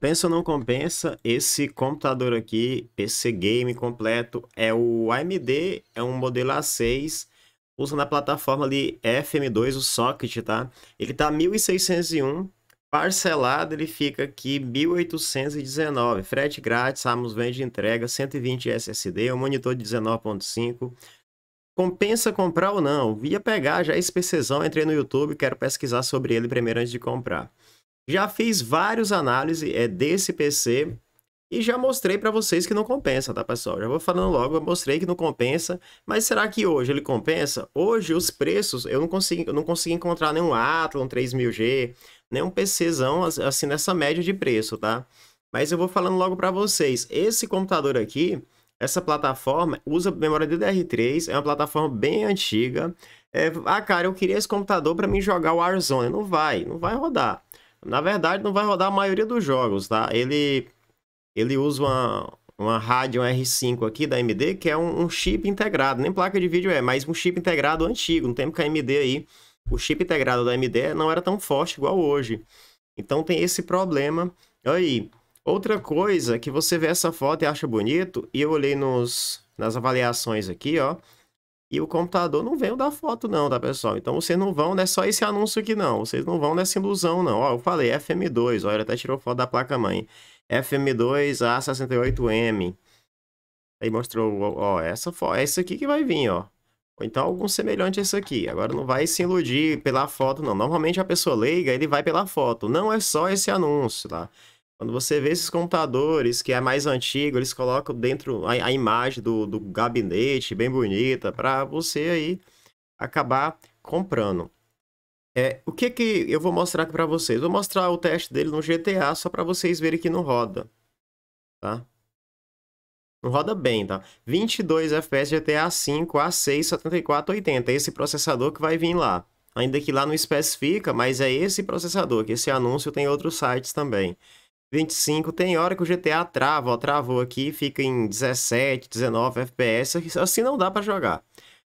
Compensa ou não compensa? Esse computador aqui, PC game completo, é o AMD, é um modelo A6, usa na plataforma ali FM2, o socket, tá? Ele tá 1601, parcelado ele fica aqui 1819, frete grátis, Amos vende entrega, 120 SSD, um monitor de 19.5, Compensa comprar ou não? Ia pegar já é esse PCzão, entrei no YouTube, quero pesquisar sobre ele primeiro antes de comprar. Já fiz vários análises é, desse PC e já mostrei para vocês que não compensa, tá, pessoal? Já vou falando logo, eu mostrei que não compensa, mas será que hoje ele compensa? Hoje os preços, eu não consigo, eu não consegui encontrar nenhum Athlon 3000G, nenhum PCzão assim nessa média de preço, tá? Mas eu vou falando logo para vocês, esse computador aqui, essa plataforma usa memória DDR3, é uma plataforma bem antiga. É, ah, cara, eu queria esse computador para mim jogar o Warzone, não vai, não vai rodar. Na verdade, não vai rodar a maioria dos jogos, tá? Ele, ele usa uma, uma Radeon R5 aqui da AMD, que é um, um, chip integrado. Nem placa de vídeo é, mas um chip integrado antigo. No tempo que a AMD aí, o chip integrado da AMD não era tão forte igual hoje. Então tem esse problema aí. Outra coisa que você vê essa foto e acha bonito, e eu olhei nos, nas avaliações aqui, ó. E o computador não veio da foto, não, tá, pessoal? Então vocês não vão, não é só esse anúncio aqui, não. Vocês não vão nessa ilusão, não. Ó, eu falei FM2, ó, ele até tirou foto da placa-mãe. FM2A68M. Aí mostrou, ó, essa foto, é isso aqui que vai vir, ó. Ou então algum semelhante a isso aqui. Agora não vai se iludir pela foto, não. Normalmente a pessoa leiga, ele vai pela foto. Não é só esse anúncio, tá? Quando você vê esses computadores que é mais antigo, eles colocam dentro a, a imagem do, do gabinete bem bonita para você aí acabar comprando. É, o que que eu vou mostrar aqui para vocês? Vou mostrar o teste dele no GTA só para vocês verem que não roda, tá? Não roda bem, tá? 22 FPS GTA 5 A6 7480, é esse processador que vai vir lá. Ainda que lá não especifica, mas é esse processador, que esse anúncio tem outros sites também. 25, tem hora que o GTA trava, ó, travou aqui, fica em 17, 19 FPS, assim não dá para jogar.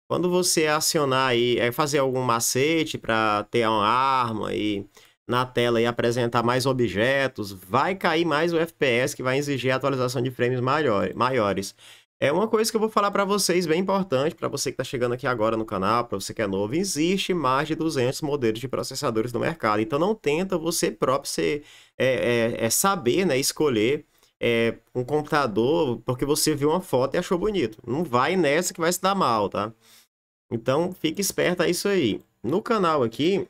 Quando você acionar aí, é fazer algum macete para ter uma arma e na tela e apresentar mais objetos, vai cair mais o FPS que vai exigir atualização de frames maior, maiores. É uma coisa que eu vou falar para vocês, bem importante, para você que está chegando aqui agora no canal, para você que é novo, existe mais de 200 modelos de processadores no mercado. Então não tenta você próprio ser, é, é, é saber, né, escolher é, um computador porque você viu uma foto e achou bonito. Não vai nessa que vai se dar mal, tá? Então fique esperto a isso aí. No canal aqui,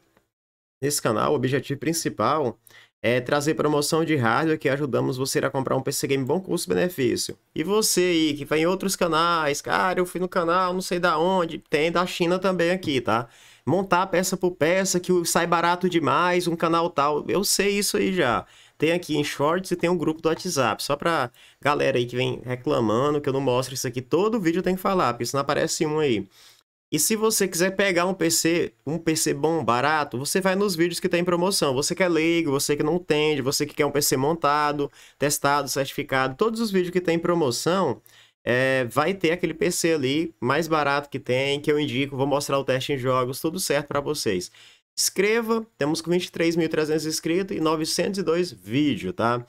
nesse canal, o objetivo principal é trazer promoção de hardware que ajudamos você a comprar um PC Game bom custo-benefício. E você aí que vem em outros canais, cara, eu fui no canal, não sei da onde, tem da China também aqui, tá? Montar peça por peça que sai barato demais, um canal tal, eu sei isso aí já. Tem aqui em shorts e tem um grupo do WhatsApp, só pra galera aí que vem reclamando que eu não mostro isso aqui, todo vídeo tem que falar, porque senão aparece um aí. E se você quiser pegar um PC, um PC bom, barato, você vai nos vídeos que tem promoção. Você que é leigo, você que não entende, você que quer um PC montado, testado, certificado, todos os vídeos que tem promoção, é, vai ter aquele PC ali mais barato que tem, que eu indico, vou mostrar o teste em jogos, tudo certo para vocês. Escreva, temos com 23.300 inscritos e 902 vídeos, tá?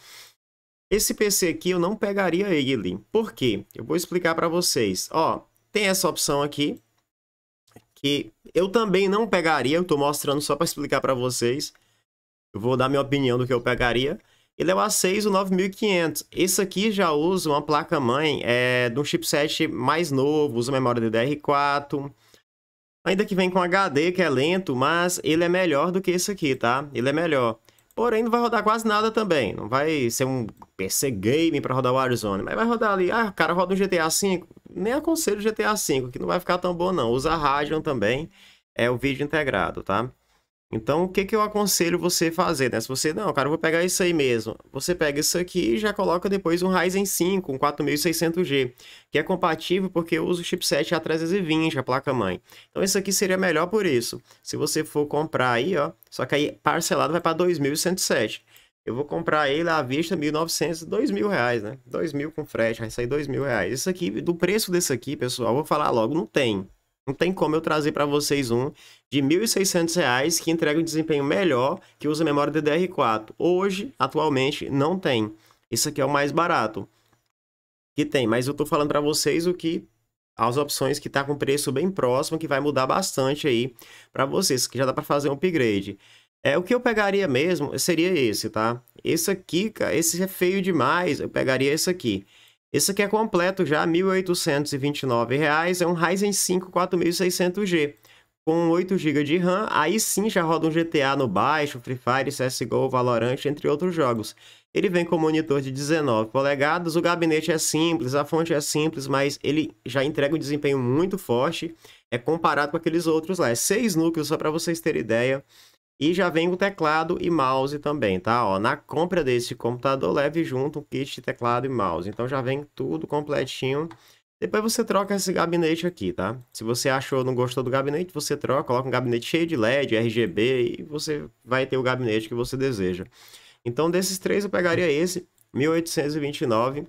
Esse PC aqui eu não pegaria ele, por quê? Eu vou explicar para vocês. Ó, tem essa opção aqui, que eu também não pegaria, eu tô mostrando só para explicar para vocês. Eu vou dar minha opinião do que eu pegaria. Ele é o A6 o 9500. Esse aqui já usa uma placa-mãe é, de um chipset mais novo, usa memória DDR4. Ainda que vem com HD, que é lento, mas ele é melhor do que esse aqui, tá? Ele é melhor. Porém, não vai rodar quase nada também. Não vai ser um PC game para rodar o Warzone, mas vai rodar ali. Ah, o cara roda um GTA V. Nem aconselho GTA V, que não vai ficar tão bom não. Usa Radeon também, é o vídeo integrado, tá? Então, o que, que eu aconselho você fazer, né? Se você, não, cara, eu vou pegar isso aí mesmo. Você pega isso aqui e já coloca depois um Ryzen 5, um 4600G, que é compatível porque eu uso o chipset A320, a placa-mãe. Então, isso aqui seria melhor por isso. Se você for comprar aí, ó, só que aí parcelado vai para 2.107. Eu vou comprar ele à vista 1.900, 2.000 reais, né? 2.000 com frete, vai sair 2.000 reais. Isso aqui, do preço desse aqui, pessoal, vou falar logo, não tem. Não tem como eu trazer para vocês um de R$ 1.600 que entrega um desempenho melhor que usa memória DDR4. Hoje, atualmente, não tem. Isso aqui é o mais barato que tem, mas eu estou falando para vocês o que as opções que está com preço bem próximo, que vai mudar bastante aí para vocês, que já dá para fazer um upgrade. É, o que eu pegaria mesmo seria esse, tá? Esse aqui, cara, esse é feio demais, eu pegaria esse aqui. Esse aqui é completo já, R$ 1.829, é um Ryzen 5 4600G. Com 8 GB de RAM, aí sim já roda um GTA no baixo, Free Fire, CSGO, Valorant, entre outros jogos. Ele vem com monitor de 19 polegadas, o gabinete é simples, a fonte é simples, mas ele já entrega um desempenho muito forte, é comparado com aqueles outros lá. É 6 núcleos, só para vocês terem ideia. E já vem com teclado e mouse também, tá? Ó, na compra desse computador, leve junto um kit de teclado e mouse. Então já vem tudo completinho. Depois você troca esse gabinete aqui, tá? Se você achou, não gostou do gabinete, você troca, coloca um gabinete cheio de LED, RGB e você vai ter o gabinete que você deseja. Então desses três eu pegaria esse, 1829.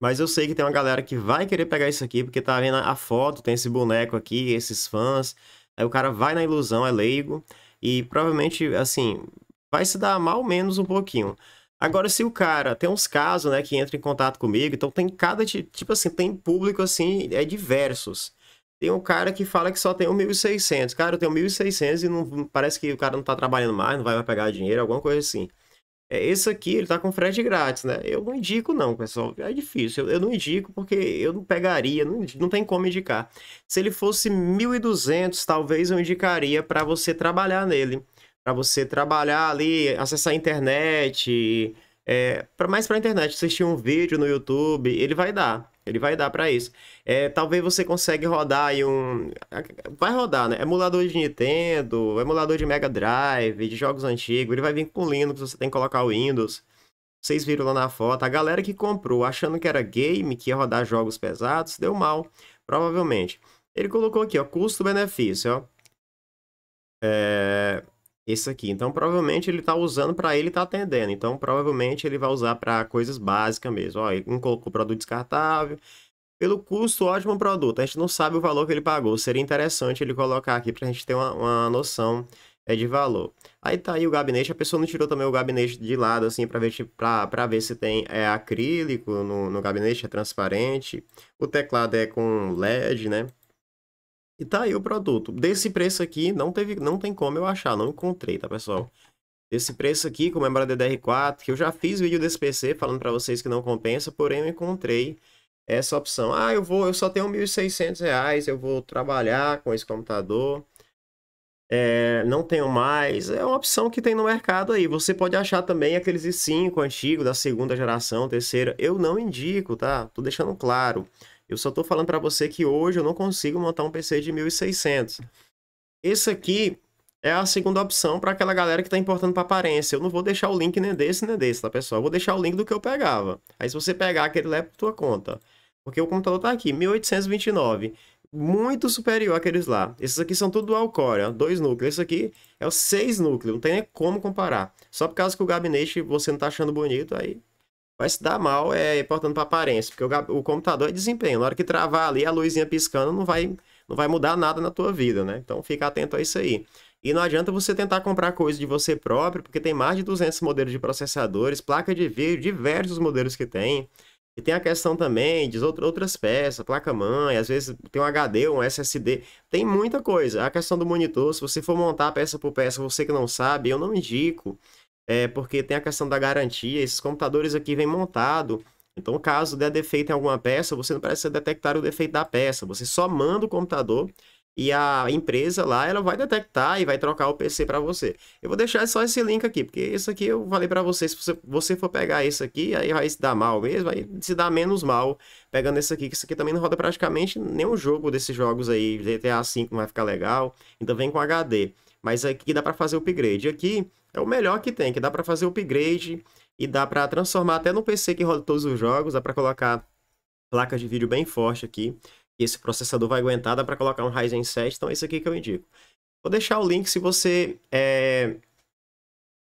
Mas eu sei que tem uma galera que vai querer pegar isso aqui, porque tá vendo a foto, tem esse boneco aqui, esses fãs. Aí o cara vai na ilusão, é leigo. E provavelmente, assim, vai se dar mal menos um pouquinho. Agora, se o cara tem uns casos, né, que entra em contato comigo, então tem cada tipo assim, tem público assim, é diversos. Tem um cara que fala que só tem 1.600. Cara, eu tenho 1.600 e não, parece que o cara não tá trabalhando mais, não vai mais pegar dinheiro, alguma coisa assim é, esse aqui ele tá com frete grátis, né? Eu não indico não, pessoal. É difícil. Eu, eu não indico porque eu não pegaria, não, não tem como indicar. Se ele fosse 1.200, talvez eu indicaria para você trabalhar nele. Para você trabalhar ali, acessar a internet, é, pra, mais para internet, assistir um vídeo no YouTube, ele vai dar. Ele vai dar para isso. É, talvez você consiga rodar aí um. Vai rodar, né? Emulador de Nintendo, emulador de Mega Drive, de jogos antigos. Ele vai vir com Linux, você tem que colocar o Windows. Vocês viram lá na foto. A galera que comprou achando que era game, que ia rodar jogos pesados, deu mal, provavelmente. Ele colocou aqui, ó, custo-benefício, ó. É esse aqui. Então, provavelmente ele está usando para ele está atendendo. Então, provavelmente ele vai usar para coisas básicas mesmo. Ó, ele colocou produto descartável. Pelo custo, ótimo produto. A gente não sabe o valor que ele pagou. Seria interessante ele colocar aqui para a gente ter uma, uma noção é de valor. Aí tá aí o gabinete, a pessoa não tirou também o gabinete de lado, assim, para ver, pra, ver se tem é acrílico no, no gabinete, é transparente. O teclado é com LED, né? E tá aí o produto. Desse preço aqui, não, teve, não tem como eu achar, não encontrei, tá, pessoal? Desse preço aqui, como é a DDR4, que eu já fiz vídeo desse PC falando para vocês que não compensa, porém eu encontrei essa opção. Ah, eu vou, eu só tenho 1.600 reais, eu vou trabalhar com esse computador. É, não tenho mais. É uma opção que tem no mercado aí. Você pode achar também aqueles i5 antigos, da segunda geração, terceira. Eu não indico, tá? Tô deixando claro. Eu só estou falando para você que hoje eu não consigo montar um PC de 1.600. Esse aqui é a segunda opção para aquela galera que está importando para aparência. Eu não vou deixar o link nem desse nem desse, tá, pessoal? Eu vou deixar o link do que eu pegava. Aí se você pegar aquele leva para tua conta. Porque o computador tá aqui, 1829. Muito superior àqueles lá. Esses aqui são tudo dual core, ó, dois núcleos. Esse aqui é os seis núcleos, não tem nem como comparar. Só por causa que o gabinete você não tá achando bonito, aí mas se dá mal é, é importando para aparência, porque o, o, computador é desempenho. Na hora que travar ali, a luzinha piscando não vai, não vai mudar nada na tua vida, né? Então fica atento a isso aí. E não adianta você tentar comprar coisa de você próprio, porque tem mais de 200 modelos de processadores, placa de vídeo, diversos modelos que tem. E tem a questão também de outras peças, placa-mãe, às vezes tem um HD, um SSD, tem muita coisa. A questão do monitor, se você for montar peça por peça, você que não sabe, eu não indico é, porque tem a questão da garantia, esses computadores aqui vêm montado, então caso der defeito em alguma peça, você não precisa detectar o defeito da peça, você só manda o computador e a empresa lá ela vai detectar e vai trocar o PC para você. Eu vou deixar só esse link aqui, porque isso aqui eu falei para você, se você, você for pegar esse aqui, aí vai se dar mal mesmo, aí se dá menos mal pegando esse aqui, que isso aqui também não roda praticamente nenhum jogo desses jogos aí, GTA V não vai ficar legal, então vem com HD. Mas aqui é dá para fazer upgrade. Aqui é o melhor que tem, que dá para fazer upgrade e dá para transformar até no PC que roda todos os jogos, dá para colocar placa de vídeo bem forte aqui. E esse processador vai aguentar, dá para colocar um Ryzen 7, então é isso aqui que eu indico. Vou deixar o link se você é...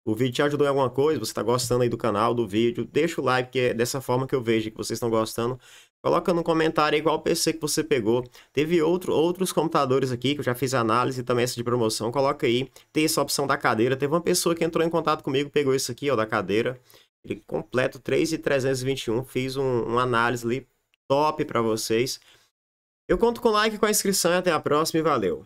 O vídeo te ajudou em alguma coisa, você está gostando aí do canal, do vídeo, deixa o like, que é dessa forma que eu vejo que vocês estão gostando. Coloca no comentário aí qual PC que você pegou. Teve outro, outros computadores aqui que eu já fiz análise também essa de promoção. Coloca aí. Tem essa opção da cadeira. Teve uma pessoa que entrou em contato comigo, pegou isso aqui, ó, da cadeira. Ele completo 3,321. Fiz um, uma análise ali top para vocês. Eu conto com like, com a inscrição e até a próxima e valeu!